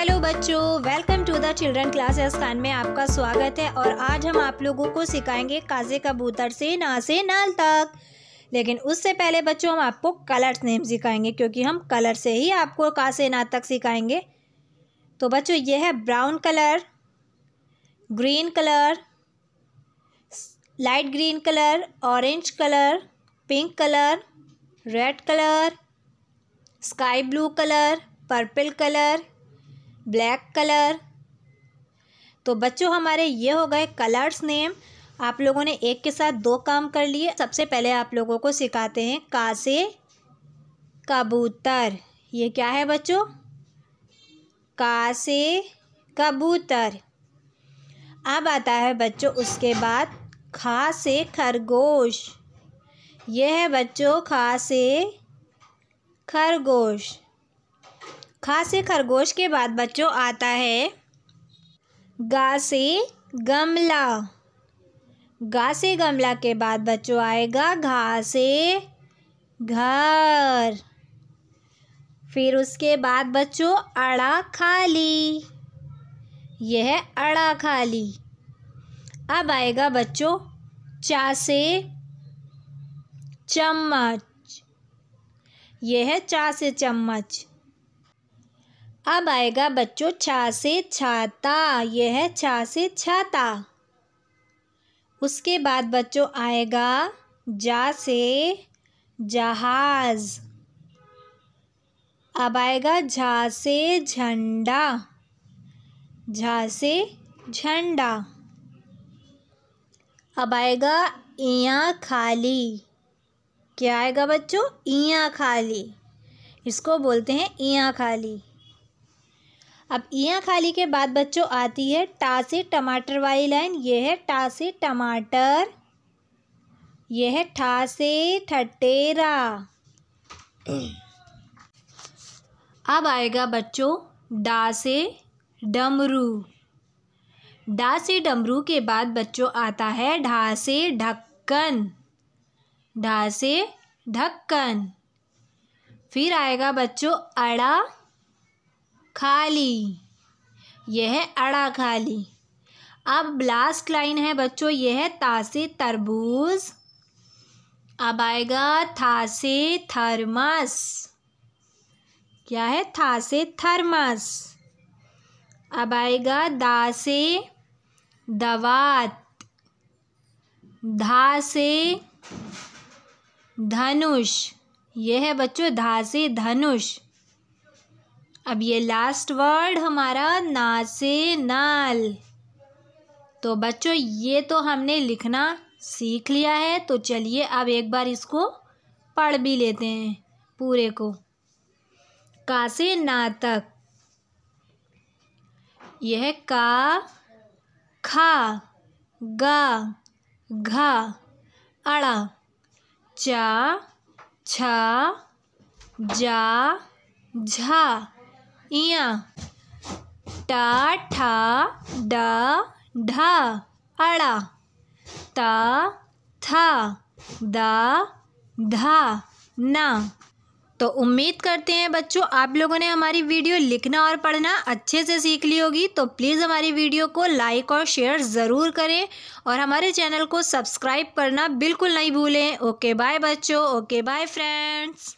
hello बच्चों welcome to the children classes Khan में आपका स्वागत है और आज हम आप लोगों को सिखाएंगे काजे कबूतर से ना से नाल तक लेकिन उससे पहले बच्चों हम आपको कलर्स नेम सिखाएंगे क्योंकि हम कलर से ही आपको का से ना तक सिखाएंगे तो बच्चों यह है brown colour green colour light green colour orange colour pink colour red colour sky blue colour purple colour black colour तो बच्चों हमारे ये हो गए कलर्स नेम आप लोगों ने एक के साथ दो काम कर लिए सबसे पहले आप लोगों को सिखाते हैं का से कबूतर ये क्या है बच्चों का से कबूतर अब आता है बच्चों उसके बाद खा से खरगोश यह है बच्चों खा से खरगोश खा से खरगोश के बाद बच्चों आता है गा से गमला गा से गमला के बाद बच्चों आएगा घा से घर फिर उसके बाद बच्चों अड़ा खाली यह अड़ा खाली अब आएगा बच्चों चा से चम्मच यह चा से चम्मच अब आएगा बच्चों छा से छाता यह है छा से छाता उसके बाद बच्चों आएगा जा से जहाज अब आएगा झा से झंडा झा से झंडा अब आएगा इया खाली क्या आएगा बच्चों इया खाली इसको बोलते हैं इया खाली अब इया खाली के बाद बच्चों आती है टा से टमाटर वाली लाइन ये है टा से टमाटर ये है ठा से ठटेरा अब आएगा बच्चों डा से डमरू डा से डमरू के बाद बच्चों आता है ढा से ढक्कन ढा से ढक्कन फिर आएगा बच्चों अड़ा खाली यह है अड़ा खाली अब लास्ट लाइन है बच्चों यह है तासे तरबूज अब आएगा थासे थर्मस क्या है थासे थर्मस अब आएगा दासे दवात धासे धनुष यह है बच्चों धा से धनुष अब ये लास्ट वर्ड हमारा ना से नाल तो बच्चों ये तो हमने लिखना सीख लिया है तो चलिए अब एक बार इसको पढ़ भी लेते हैं पूरे को का से ना तक यह है का खा गा घा अड़ा चा छा जा झा इया टा ठा डा ढा अड़ा ता था दा धा ना तो उम्मीद करते हैं बच्चों आप लोगों ने हमारी वीडियो लिखना और पढ़ना अच्छे से सीख ली होगी तो प्लीज़ हमारी वीडियो को लाइक और शेयर ज़रूर करें और हमारे चैनल को सब्सक्राइब करना बिल्कुल नहीं भूलें ओके बाय बच्चों ओके बाय फ्रेंड्स